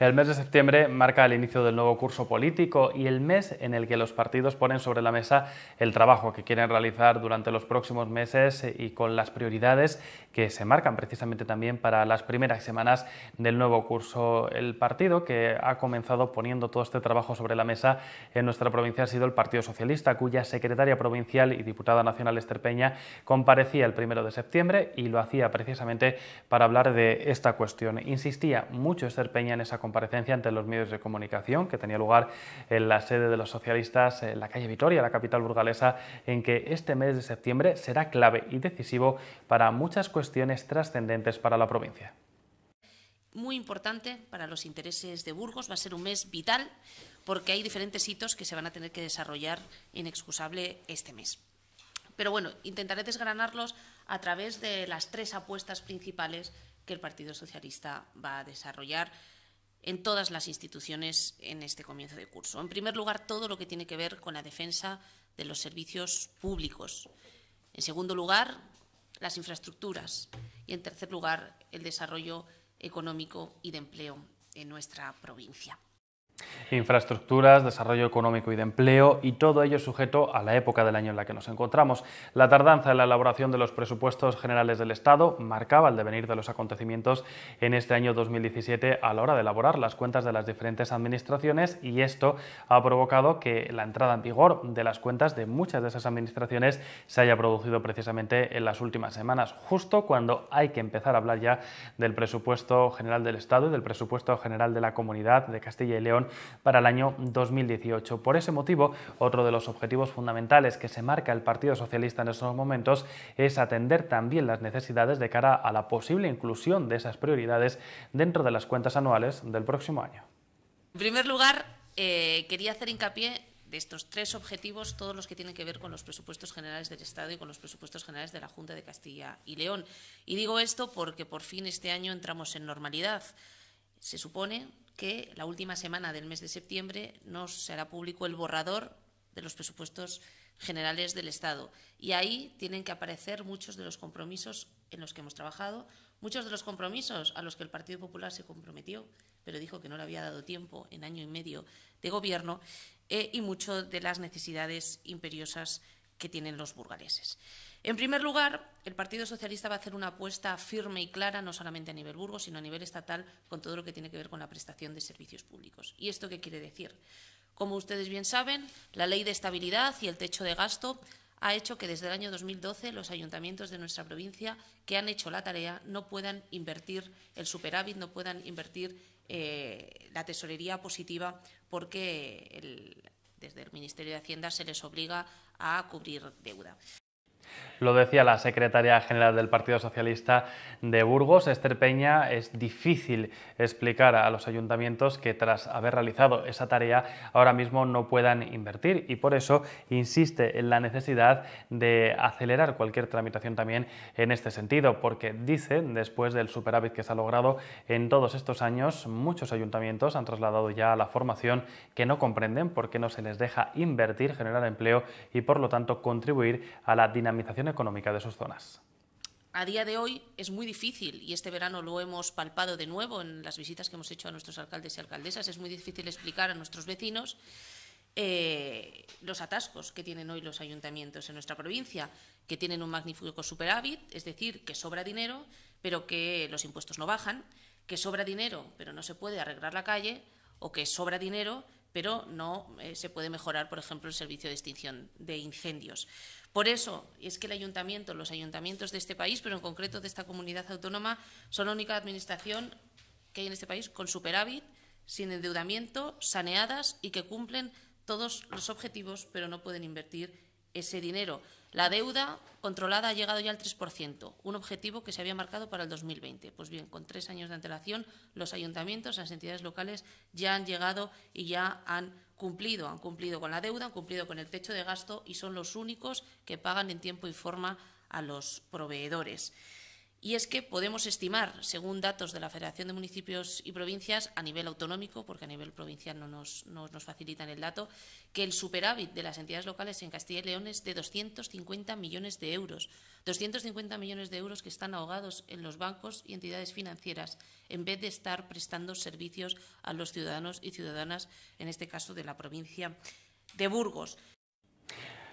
El mes de septiembre marca el inicio del nuevo curso político y el mes en el que los partidos ponen sobre la mesa el trabajo que quieren realizar durante los próximos meses y con las prioridades que se marcan precisamente también para las primeras semanas del nuevo curso. El partido que ha comenzado poniendo todo este trabajo sobre la mesa en nuestra provincia ha sido el Partido Socialista, cuya secretaria provincial y diputada nacional Esther Peña comparecía el primero de septiembre y lo hacía precisamente para hablar de esta cuestión. Insistía mucho Esther Peña en esa conversación comparecencia ante los medios de comunicación que tenía lugar en la sede de los socialistas en la calle Vitoria, la capital burgalesa, en que este mes de septiembre será clave y decisivo para muchas cuestiones trascendentes para la provincia. Muy importante para los intereses de Burgos, va a ser un mes vital porque hay diferentes hitos que se van a tener que desarrollar inexcusable este mes. Pero bueno, intentaré desgranarlos a través de las tres apuestas principales que el Partido Socialista va a desarrollar en todas las instituciones en este comienzo de curso. En primer lugar, todo lo que tiene que ver con la defensa de los servicios públicos. En segundo lugar, las infraestructuras. Y en tercer lugar, el desarrollo económico y de empleo en nuestra provincia. Infraestructuras, desarrollo económico y de empleo, y todo ello sujeto a la época del año en la que nos encontramos. La tardanza en la elaboración de los presupuestos generales del Estado marcaba el devenir de los acontecimientos en este año 2017 a la hora de elaborar las cuentas de las diferentes administraciones y esto ha provocado que la entrada en vigor de las cuentas de muchas de esas administraciones se haya producido precisamente en las últimas semanas, justo cuando hay que empezar a hablar ya del presupuesto general del Estado y del presupuesto general de la Comunidad de Castilla y León para el año 2018. Por ese motivo, otro de los objetivos fundamentales que se marca el Partido Socialista en estos momentos es atender también las necesidades de cara a la posible inclusión de esas prioridades dentro de las cuentas anuales del próximo año. En primer lugar, eh, quería hacer hincapié de estos tres objetivos, todos los que tienen que ver con los presupuestos generales del Estado y con los presupuestos generales de la Junta de Castilla y León. Y digo esto porque por fin este año entramos en normalidad. Se supone que la última semana del mes de septiembre nos será público el borrador de los presupuestos generales del Estado. Y ahí tienen que aparecer muchos de los compromisos en los que hemos trabajado, muchos de los compromisos a los que el Partido Popular se comprometió, pero dijo que no le había dado tiempo en año y medio de gobierno, eh, y mucho de las necesidades imperiosas que tienen los burgaleses. En primer lugar, el Partido Socialista va a hacer una apuesta firme y clara, no solamente a nivel burgo, sino a nivel estatal, con todo lo que tiene que ver con la prestación de servicios públicos. ¿Y esto qué quiere decir? Como ustedes bien saben, la ley de estabilidad y el techo de gasto ha hecho que desde el año 2012 los ayuntamientos de nuestra provincia que han hecho la tarea no puedan invertir el superávit, no puedan invertir eh, la tesorería positiva porque el, desde el Ministerio de Hacienda se les obliga a cubrir deuda. Lo decía la secretaria general del Partido Socialista de Burgos, Esther Peña, es difícil explicar a los ayuntamientos que tras haber realizado esa tarea ahora mismo no puedan invertir y por eso insiste en la necesidad de acelerar cualquier tramitación también en este sentido, porque dice, después del superávit que se ha logrado en todos estos años, muchos ayuntamientos han trasladado ya a la formación que no comprenden por qué no se les deja invertir, generar empleo y por lo tanto contribuir a la dinamización económica de sus zonas. A día de hoy es muy difícil, y este verano lo hemos palpado de nuevo en las visitas que hemos hecho a nuestros alcaldes y alcaldesas, es muy difícil explicar a nuestros vecinos eh, los atascos que tienen hoy los ayuntamientos en nuestra provincia, que tienen un magnífico superávit, es decir, que sobra dinero, pero que los impuestos no bajan, que sobra dinero, pero no se puede arreglar la calle, o que sobra dinero, pero no eh, se puede mejorar, por ejemplo, el servicio de extinción de incendios. Por eso es que el ayuntamiento, los ayuntamientos de este país, pero en concreto de esta comunidad autónoma, son la única administración que hay en este país con superávit, sin endeudamiento, saneadas y que cumplen todos los objetivos, pero no pueden invertir ese dinero. La deuda controlada ha llegado ya al 3%, un objetivo que se había marcado para el 2020. Pues bien, con tres años de antelación, los ayuntamientos, las entidades locales ya han llegado y ya han han cumplido con la deuda, han cumplido con el techo de gasto y son los únicos que pagan en tiempo y forma a los proveedores. Y es que podemos estimar, según datos de la Federación de Municipios y Provincias, a nivel autonómico, porque a nivel provincial no nos, facilitan el dato, que el superávit de las entidades locales en Castilla y León es de 250 millones de euros. 250 millones de euros que están ahogados en los bancos y entidades financieras, en vez de estar prestando servicios a los ciudadanos y ciudadanas, en este caso de la provincia de Burgos.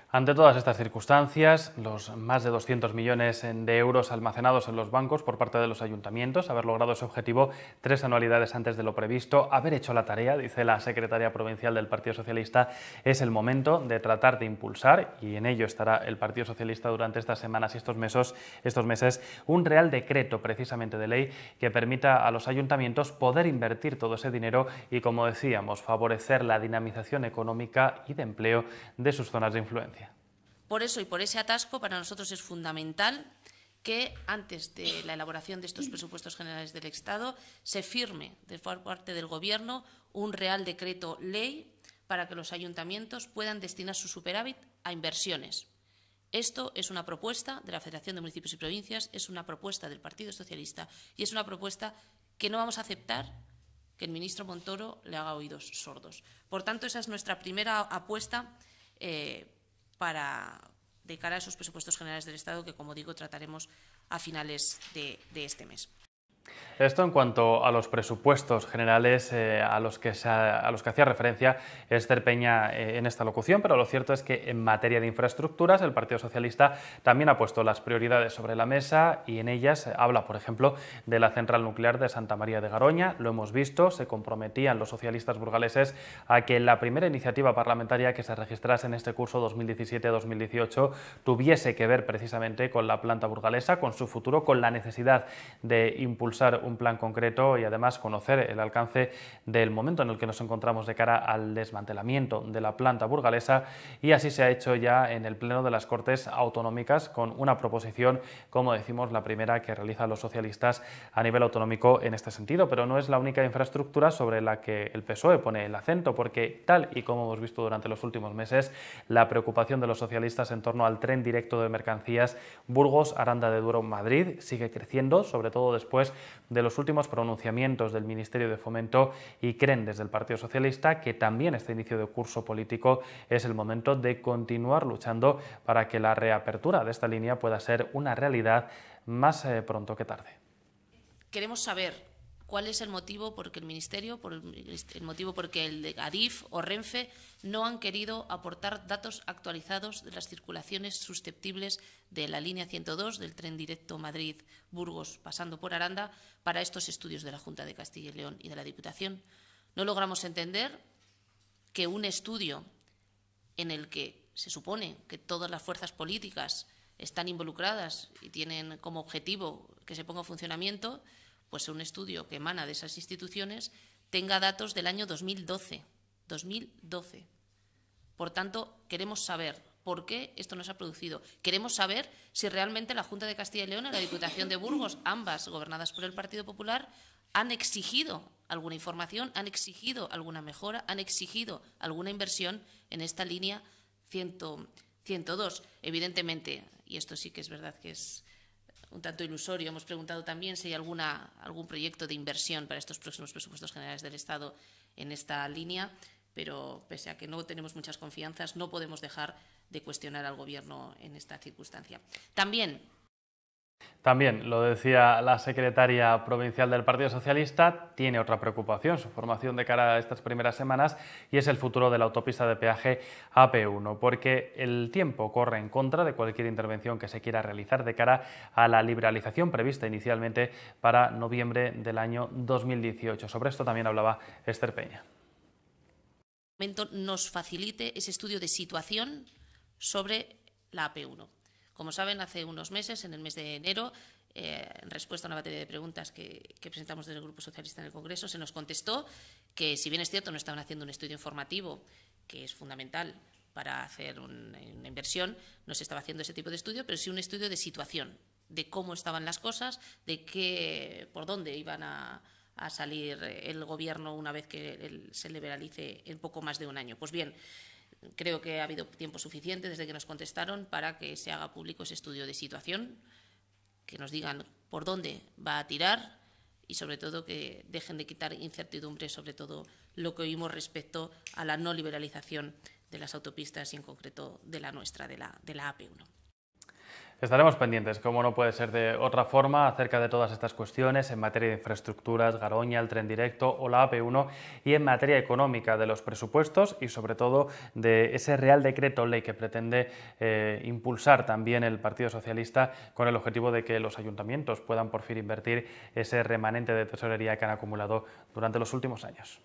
Ante todas estas circunstancias, los más de 200 millones de euros almacenados en los bancos por parte de los ayuntamientos, haber logrado ese objetivo tres anualidades antes de lo previsto, haber hecho la tarea, dice la secretaria provincial del Partido Socialista, es el momento de tratar de impulsar, y en ello estará el Partido Socialista durante estas semanas y estos meses, estos meses un real decreto precisamente de ley que permita a los ayuntamientos poder invertir todo ese dinero y, como decíamos, favorecer la dinamización económica y de empleo de sus zonas de influencia. Por eso y por ese atasco, para nosotros es fundamental que antes de la elaboración de estos presupuestos generales del Estado se firme de parte del Gobierno un real decreto ley para que los ayuntamientos puedan destinar su superávit a inversiones. Esto es una propuesta de la Federación de Municipios y Provincias, es una propuesta del Partido Socialista y es una propuesta que no vamos a aceptar que el ministro Montoro le haga oídos sordos. Por tanto, esa es nuestra primera apuesta eh, para de cara a esos presupuestos generales del Estado que, como digo, trataremos a finales de, de este mes. Esto en cuanto a los presupuestos generales eh, a, los que a los que hacía referencia Esther Peña eh, en esta locución, pero lo cierto es que en materia de infraestructuras el Partido Socialista también ha puesto las prioridades sobre la mesa y en ellas habla, por ejemplo, de la central nuclear de Santa María de Garoña. Lo hemos visto, se comprometían los socialistas burgaleses a que la primera iniciativa parlamentaria que se registrase en este curso 2017-2018 tuviese que ver precisamente con la planta burgalesa, con su futuro, con la necesidad de impulsar un plan concreto y además conocer el alcance del momento en el que nos encontramos de cara al desmantelamiento de la planta burgalesa y así se ha hecho ya en el Pleno de las Cortes Autonómicas con una proposición, como decimos, la primera que realizan los socialistas a nivel autonómico en este sentido, pero no es la única infraestructura sobre la que el PSOE pone el acento, porque tal y como hemos visto durante los últimos meses, la preocupación de los socialistas en torno al tren directo de mercancías Burgos-Aranda de Duro-Madrid sigue creciendo, sobre todo después de los últimos pronunciamientos del Ministerio de Fomento y creen desde el Partido Socialista que también este inicio de curso político es el momento de continuar luchando para que la reapertura de esta línea pueda ser una realidad más eh, pronto que tarde. Queremos saber cuál es el motivo por el Ministerio, por el, motivo por que el de Adif o Renfe no han querido aportar datos actualizados de las circulaciones susceptibles de la línea 102 del tren directo Madrid-Burgos, pasando por Aranda, para estos estudios de la Junta de Castilla y León y de la Diputación. No logramos entender que un estudio en el que se supone que todas las fuerzas políticas están involucradas y tienen como objetivo que se ponga en funcionamiento, pues un estudio que emana de esas instituciones tenga datos del año 2012. 2012. Por tanto, queremos saber por qué esto no se ha producido. Queremos saber si realmente la Junta de Castilla y León y la Diputación de Burgos, ambas gobernadas por el Partido Popular, han exigido alguna información, han exigido alguna mejora, han exigido alguna inversión en esta línea 102. Evidentemente, y esto sí que es verdad que es un tanto ilusorio. Hemos preguntado también si hay alguna, algún proyecto de inversión para estos próximos presupuestos generales del Estado en esta línea, pero pese a que no tenemos muchas confianzas, no podemos dejar de cuestionar al Gobierno en esta circunstancia. También también, lo decía la secretaria provincial del Partido Socialista, tiene otra preocupación, su formación de cara a estas primeras semanas, y es el futuro de la autopista de peaje AP1, porque el tiempo corre en contra de cualquier intervención que se quiera realizar de cara a la liberalización prevista inicialmente para noviembre del año 2018. Sobre esto también hablaba Esther Peña. Este nos facilite ese estudio de situación sobre la AP1. Como saben, hace unos meses, en el mes de enero, eh, en respuesta a una batería de preguntas que, presentamos desde el Grupo Socialista en el Congreso, se nos contestó que, si bien es cierto, no estaban haciendo un estudio informativo, que es fundamental para hacer una, inversión, no se estaba haciendo ese tipo de estudio, pero sí un estudio de situación, de cómo estaban las cosas, de qué, por dónde iban a, salir el gobierno una vez que se liberalice en poco más de un año. Pues bien, Creo que ha habido tiempo suficiente desde que nos contestaron para que se haga público ese estudio de situación, que nos digan por dónde va a tirar y sobre todo que dejen de quitar incertidumbre sobre todo lo que oímos respecto a la no liberalización de las autopistas y en concreto de la nuestra, de la, de la AP1. Estaremos pendientes, como no puede ser de otra forma, acerca de todas estas cuestiones en materia de infraestructuras, Garoña, el tren directo o la AP1 y en materia económica de los presupuestos y sobre todo de ese Real Decreto Ley que pretende eh, impulsar también el Partido Socialista con el objetivo de que los ayuntamientos puedan por fin invertir ese remanente de tesorería que han acumulado durante los últimos años.